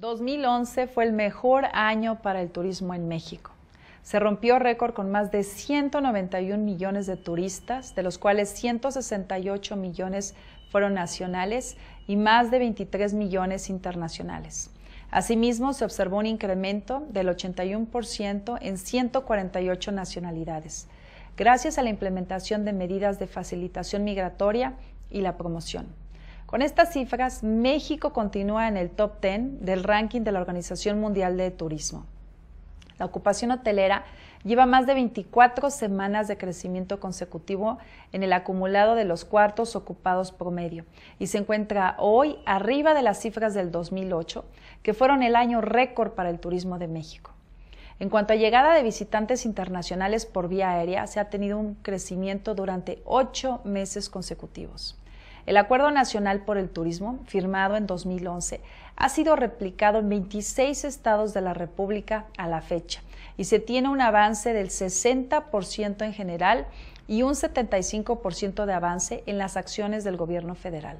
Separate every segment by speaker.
Speaker 1: 2011 fue el mejor año para el turismo en México. Se rompió récord con más de 191 millones de turistas, de los cuales 168 millones fueron nacionales y más de 23 millones internacionales. Asimismo, se observó un incremento del 81% en 148 nacionalidades, gracias a la implementación de medidas de facilitación migratoria y la promoción. Con estas cifras, México continúa en el top 10 del ranking de la Organización Mundial de Turismo. La ocupación hotelera lleva más de 24 semanas de crecimiento consecutivo en el acumulado de los cuartos ocupados promedio y se encuentra hoy arriba de las cifras del 2008, que fueron el año récord para el turismo de México. En cuanto a llegada de visitantes internacionales por vía aérea, se ha tenido un crecimiento durante ocho meses consecutivos. El Acuerdo Nacional por el Turismo, firmado en 2011, ha sido replicado en 26 estados de la República a la fecha y se tiene un avance del 60% en general y un 75% de avance en las acciones del gobierno federal.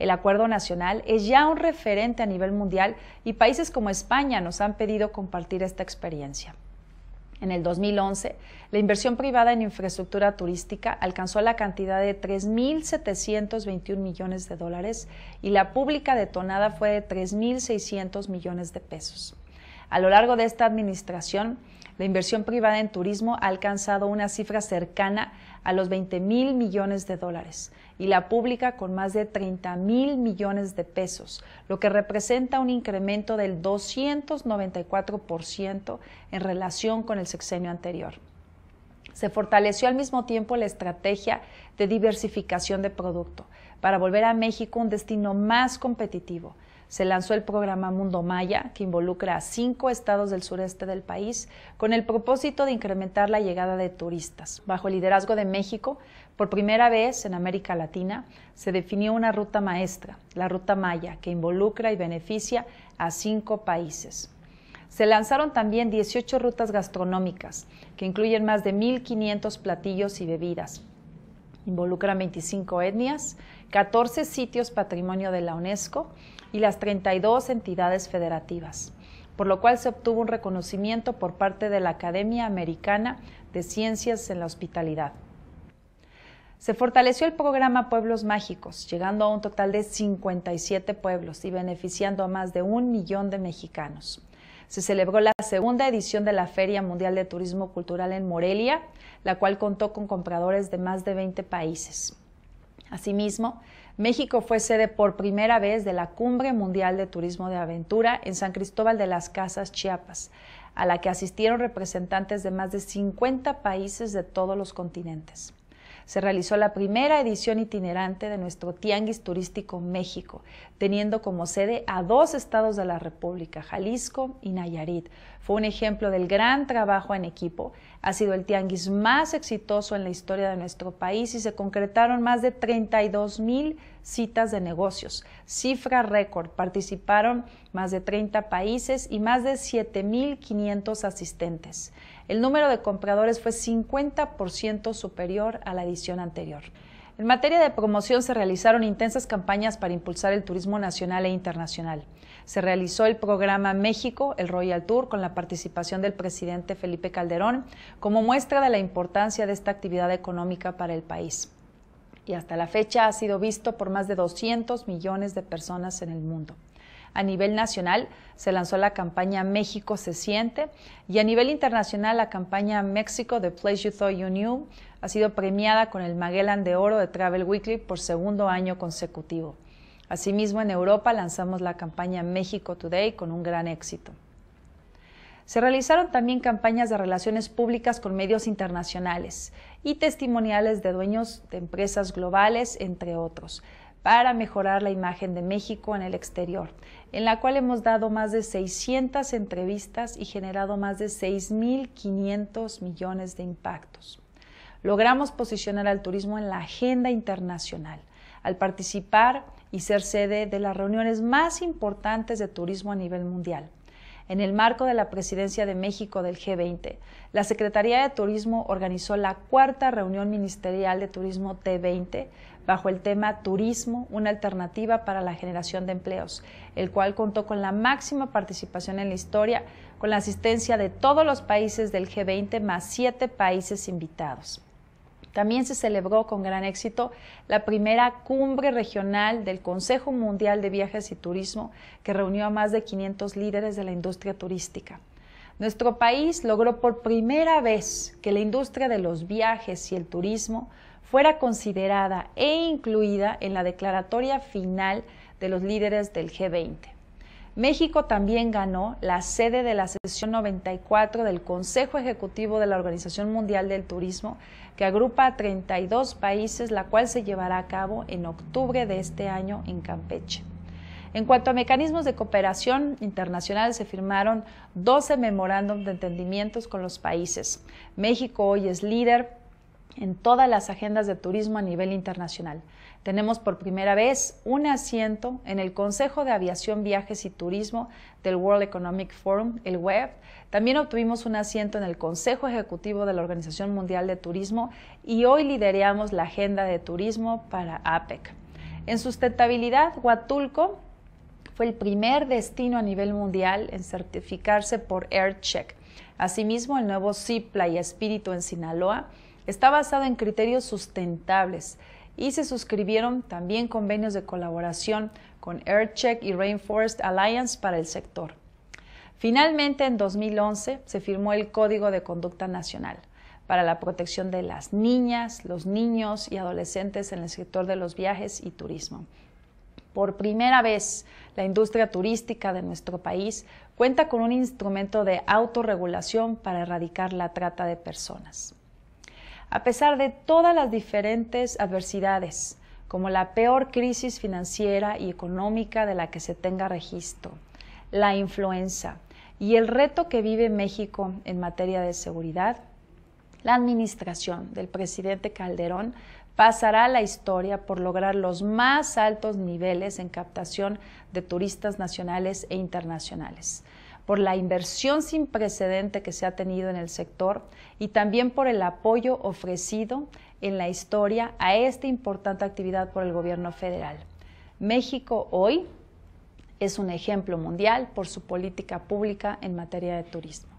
Speaker 1: El acuerdo nacional es ya un referente a nivel mundial y países como España nos han pedido compartir esta experiencia en el 2011, la inversión privada en infraestructura turística alcanzó la cantidad de 3.721 millones de dólares y la pública detonada fue de 3.600 millones de pesos. A lo largo de esta administración, la inversión privada en turismo ha alcanzado una cifra cercana a los 20 mil millones de dólares y la pública con más de 30 mil millones de pesos, lo que representa un incremento del 294% en relación con el sexenio anterior. Se fortaleció al mismo tiempo la estrategia de diversificación de producto para volver a México un destino más competitivo se lanzó el programa Mundo Maya, que involucra a cinco estados del sureste del país, con el propósito de incrementar la llegada de turistas. Bajo el liderazgo de México, por primera vez en América Latina, se definió una ruta maestra, la Ruta Maya, que involucra y beneficia a cinco países. Se lanzaron también 18 rutas gastronómicas, que incluyen más de 1.500 platillos y bebidas. Involucran 25 etnias, 14 sitios patrimonio de la UNESCO, y las 32 entidades federativas, por lo cual se obtuvo un reconocimiento por parte de la Academia Americana de Ciencias en la Hospitalidad. Se fortaleció el programa Pueblos Mágicos, llegando a un total de 57 pueblos y beneficiando a más de un millón de mexicanos. Se celebró la segunda edición de la Feria Mundial de Turismo Cultural en Morelia, la cual contó con compradores de más de 20 países. Asimismo, México fue sede por primera vez de la Cumbre Mundial de Turismo de Aventura en San Cristóbal de las Casas, Chiapas, a la que asistieron representantes de más de 50 países de todos los continentes se realizó la primera edición itinerante de nuestro Tianguis Turístico México, teniendo como sede a dos estados de la República, Jalisco y Nayarit. Fue un ejemplo del gran trabajo en equipo. Ha sido el tianguis más exitoso en la historia de nuestro país y se concretaron más de 32 mil citas de negocios, cifra récord. Participaron más de 30 países y más de 7.500 asistentes. El número de compradores fue 50% superior a la edición anterior. En materia de promoción se realizaron intensas campañas para impulsar el turismo nacional e internacional. Se realizó el programa México, el Royal Tour, con la participación del presidente Felipe Calderón, como muestra de la importancia de esta actividad económica para el país. Y hasta la fecha ha sido visto por más de 200 millones de personas en el mundo. A nivel nacional se lanzó la campaña México se siente y a nivel internacional la campaña México The Place You Thought You Knew ha sido premiada con el Magellan de Oro de Travel Weekly por segundo año consecutivo. Asimismo, en Europa lanzamos la campaña México Today con un gran éxito. Se realizaron también campañas de relaciones públicas con medios internacionales y testimoniales de dueños de empresas globales, entre otros para mejorar la imagen de México en el exterior, en la cual hemos dado más de 600 entrevistas y generado más de 6.500 millones de impactos. Logramos posicionar al turismo en la agenda internacional al participar y ser sede de las reuniones más importantes de turismo a nivel mundial. En el marco de la presidencia de México del G20, la Secretaría de Turismo organizó la cuarta reunión ministerial de Turismo T20, bajo el tema Turismo, una alternativa para la generación de empleos, el cual contó con la máxima participación en la historia, con la asistencia de todos los países del G20 más siete países invitados. También se celebró con gran éxito la primera cumbre regional del Consejo Mundial de Viajes y Turismo, que reunió a más de 500 líderes de la industria turística. Nuestro país logró por primera vez que la industria de los viajes y el turismo fuera considerada e incluida en la declaratoria final de los líderes del G20. México también ganó la sede de la sesión 94 del Consejo Ejecutivo de la Organización Mundial del Turismo, que agrupa a 32 países, la cual se llevará a cabo en octubre de este año en Campeche. En cuanto a mecanismos de cooperación internacional, se firmaron 12 memorándums de entendimientos con los países. México hoy es líder en todas las agendas de turismo a nivel internacional. Tenemos por primera vez un asiento en el Consejo de Aviación, Viajes y Turismo del World Economic Forum, el WEF. También obtuvimos un asiento en el Consejo Ejecutivo de la Organización Mundial de Turismo y hoy lideramos la agenda de turismo para APEC. En sustentabilidad, Huatulco fue el primer destino a nivel mundial en certificarse por AirCheck. Asimismo, el nuevo CIPLA y Espíritu en Sinaloa Está basado en criterios sustentables y se suscribieron también convenios de colaboración con AirCheck y Rainforest Alliance para el sector. Finalmente, en 2011 se firmó el Código de Conducta Nacional para la protección de las niñas, los niños y adolescentes en el sector de los viajes y turismo. Por primera vez, la industria turística de nuestro país cuenta con un instrumento de autorregulación para erradicar la trata de personas a pesar de todas las diferentes adversidades, como la peor crisis financiera y económica de la que se tenga registro, la influenza y el reto que vive México en materia de seguridad, la administración del presidente Calderón pasará a la historia por lograr los más altos niveles en captación de turistas nacionales e internacionales por la inversión sin precedente que se ha tenido en el sector y también por el apoyo ofrecido en la historia a esta importante actividad por el gobierno federal. México hoy es un ejemplo mundial por su política pública en materia de turismo.